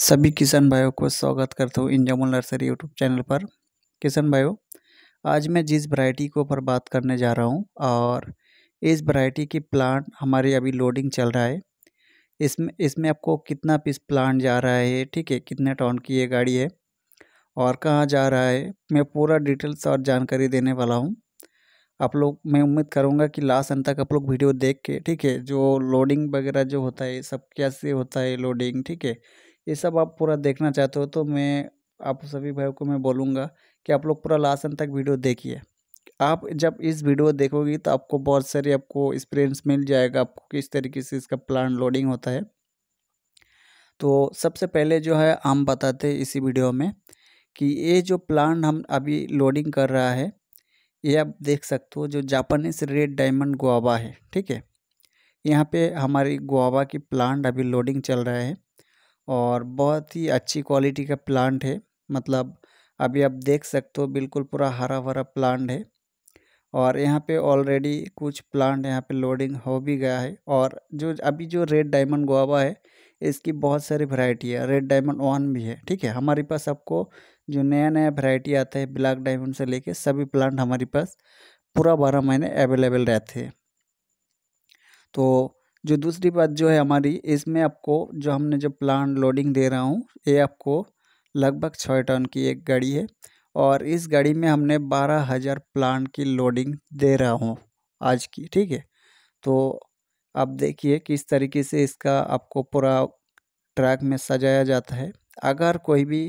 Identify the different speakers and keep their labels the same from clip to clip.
Speaker 1: सभी किसान भाइयों को स्वागत करता हूँ इंजामुल नर्सरी यूट्यूब चैनल पर किसान भाइयों आज मैं जिस वैरायटी के ऊपर बात करने जा रहा हूँ और इस वैरायटी की प्लांट हमारी अभी लोडिंग चल रहा है इसमें इसमें आपको कितना पीस प्लांट जा रहा है ठीक है कितने टॉन की ये गाड़ी है और कहाँ जा रहा है मैं पूरा डिटेल्स और जानकारी देने वाला हूँ आप लोग मैं उम्मीद करूँगा कि लास्ट अंत तक आप लोग वीडियो देख के ठीक है जो लोडिंग वगैरह जो होता है सब कैसे होता है लोडिंग ठीक है ये सब आप पूरा देखना चाहते हो तो मैं आप सभी भाइयों को मैं बोलूँगा कि आप लोग पूरा लास्ट तक वीडियो देखिए आप जब इस वीडियो देखोगी तो आपको बहुत सारी आपको एक्सपीरियंस मिल जाएगा आपको किस तरीके से इसका प्लान लोडिंग होता है तो सबसे पहले जो है हम बताते हैं इसी वीडियो में कि ये जो प्लान हम अभी लोडिंग कर रहा है ये आप देख सकते हो जो जापानीज रेड डायमंड गुआबा है ठीक है यहाँ पे हमारी गुआबा की प्लांट अभी लोडिंग चल रहा है और बहुत ही अच्छी क्वालिटी का प्लांट है मतलब अभी आप देख सकते हो बिल्कुल पूरा हरा भरा प्लांट है और यहाँ पे ऑलरेडी कुछ प्लांट यहाँ पे लोडिंग हो भी गया है और जो अभी जो रेड डायमंड गुआवा है इसकी बहुत सारी वैरायटी है रेड डायमंड वन भी है ठीक है हमारे पास आपको जो नया नया वैरायटी आता है ब्लैक डायमंड से लेके सभी प्लांट हमारे पास पूरा बारह महीने अवेलेबल रहते हैं तो जो दूसरी बात जो है हमारी इसमें आपको जो हमने जो प्लान लोडिंग दे रहा हूँ ये आपको लगभग छः टन की एक गाड़ी है और इस गाड़ी में हमने बारह हज़ार प्लान की लोडिंग दे रहा हूँ आज की ठीक है तो आप देखिए किस तरीके से इसका आपको पूरा ट्रैक में सजाया जाता है अगर कोई भी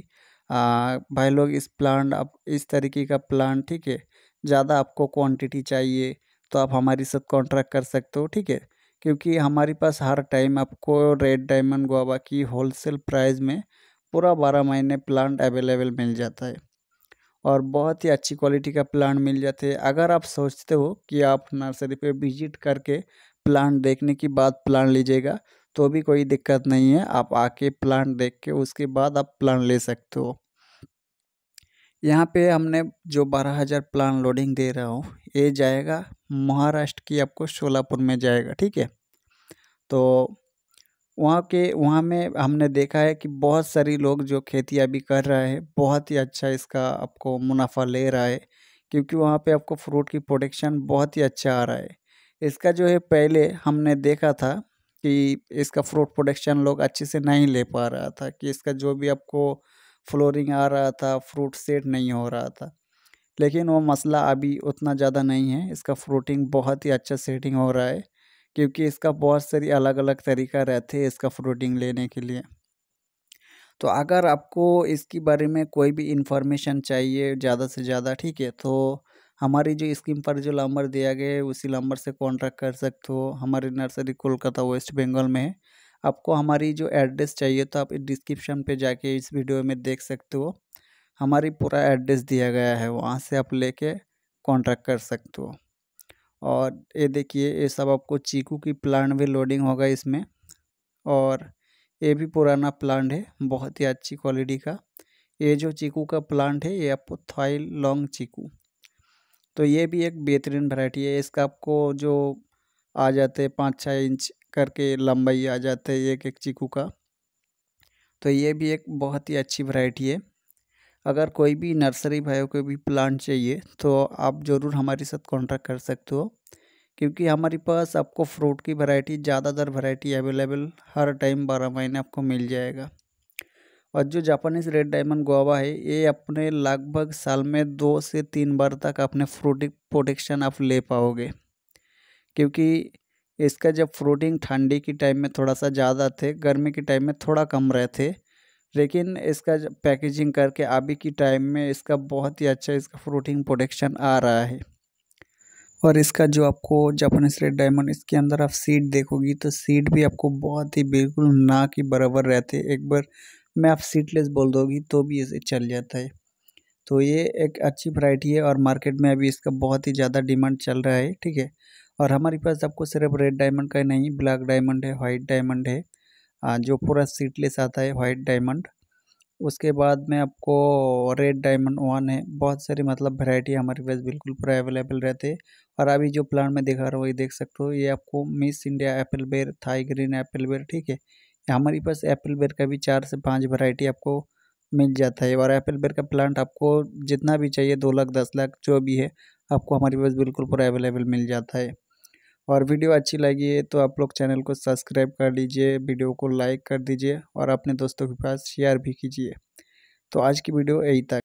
Speaker 1: आ, भाई लोग इस प्लान आप इस तरीके का प्लान ठीक है ज़्यादा आपको क्वांटिटी चाहिए तो आप हमारे साथ कॉन्ट्रैक्ट कर सकते हो ठीक है क्योंकि हमारे पास हर टाइम आपको रेड डायमंड गुआबा की होलसेल प्राइस में पूरा बारह महीने प्लांट अवेलेबल मिल जाता है और बहुत ही अच्छी क्वालिटी का प्लांट मिल जाते हैं अगर आप सोचते हो कि आप नर्सरी पे विजिट करके प्लांट देखने के बाद प्लांट लीजिएगा तो भी कोई दिक्कत नहीं है आप आके प्लांट देख के उसके बाद आप प्लांट ले सकते हो यहाँ पे हमने जो बारह हज़ार प्लान लोडिंग दे रहा हूँ ये जाएगा महाराष्ट्र की आपको सोलापुर में जाएगा ठीक है तो वहाँ के वहाँ में हमने देखा है कि बहुत सारे लोग जो खेती अभी कर रहे हैं बहुत ही अच्छा इसका आपको मुनाफा ले रहा है क्योंकि वहाँ पे आपको फ्रूट की प्रोडक्शन बहुत ही अच्छा आ रहा है इसका जो है पहले हमने देखा था कि इसका फ्रूट प्रोडक्शन लोग अच्छे से नहीं ले पा रहा था कि इसका जो भी आपको फ्लोरिंग आ रहा था फ्रूट सेट नहीं हो रहा था लेकिन वो मसला अभी उतना ज़्यादा नहीं है इसका फ्रूटिंग बहुत ही अच्छा सेटिंग हो रहा है क्योंकि इसका बहुत सारी अलग अलग तरीका रहते हैं इसका फ्रूटिंग लेने के लिए तो अगर आपको इसके बारे में कोई भी इन्फॉर्मेशन चाहिए ज़्यादा से ज़्यादा ठीक है तो हमारी जो स्कीम पर जो नंबर दिया गया है उसी नंबर से कॉन्टैक्ट कर सकते हो हमारी नर्सरी कोलकाता वेस्ट बंगाल में है आपको हमारी जो एड्रेस चाहिए तो आप डिस्क्रिप्शन पे जाके इस वीडियो में देख सकते हो हमारी पूरा एड्रेस दिया गया है वहाँ से आप लेके कॉन्ट्रैक्ट कर सकते हो और ये देखिए ये सब आपको चीकू की प्लांट भी लोडिंग होगा इसमें और ये भी पुराना प्लांट है बहुत ही अच्छी क्वालिटी का ये जो चीकू का प्लांट है ये आपको थाइल लॉन्ग चीकू तो ये भी एक बेहतरीन वैरायटी है इसका आपको जो आ जाते हैं पाँच छः इंच करके लंबाई आ जाता है एक एक चीकू का तो ये भी एक बहुत ही अच्छी वैरायटी है अगर कोई भी नर्सरी भाइयों को भी प्लांट चाहिए तो आप ज़रूर हमारे साथ कॉन्टैक्ट कर सकते हो क्योंकि हमारे पास आपको फ्रूट की वैरायटी ज़्यादातर वैरायटी अवेलेबल हर टाइम बारह महीने आपको मिल जाएगा और जो जापानीज़ रेड डायमंड गोवा है ये अपने लगभग साल में दो से तीन बार तक अपने फ्रूट प्रोटेक्शन आप ले पाओगे क्योंकि इसका जब फ्रूटिंग ठंडी के टाइम में थोड़ा सा ज़्यादा थे गर्मी के टाइम में थोड़ा कम रहे थे लेकिन इसका पैकेजिंग करके अभी की टाइम में इसका बहुत ही अच्छा इसका फ्रूटिंग प्रोडक्शन आ रहा है और इसका जो आपको जापानीज रेड डायमंड इसके अंदर आप सीड देखोगी तो सीड भी आपको बहुत ही बिल्कुल ना के बराबर रहते एक बार मैं आप सीडलेस बोल दोगी तो भी इसे चल जाता है तो ये एक अच्छी वैरायटी है और मार्केट में अभी इसका बहुत ही ज़्यादा डिमांड चल रहा है ठीक है और हमारे पास आपको सिर्फ रेड डायमंड का नहीं ब्लैक डायमंड है वाइट डायमंड है जो पूरा सीटलेस आता है वाइट डायमंड उसके बाद में आपको रेड डायमंड वन है बहुत सारी मतलब वैरायटी हमारे पास बिल्कुल पूरा अवेलेबल रहते हैं और अभी जो प्लान मैं दिखा रहा हूँ ये देख सकते हो ये आपको मिस इंडिया एप्पल बेर थाई ग्रीन एप्पल बेर ठीक है हमारे पास एप्पल बेर का भी चार से पाँच वैरायटी आपको मिल जाता है और एप्पल बेर का प्लांट आपको जितना भी चाहिए दो लाख दस लाख जो भी है आपको हमारे पास बिल्कुल पूरा अवेलेबल मिल जाता है और वीडियो अच्छी लगी है तो आप लोग चैनल को सब्सक्राइब कर लीजिए वीडियो को लाइक कर दीजिए और अपने दोस्तों के पास शेयर भी कीजिए तो आज की वीडियो यही तक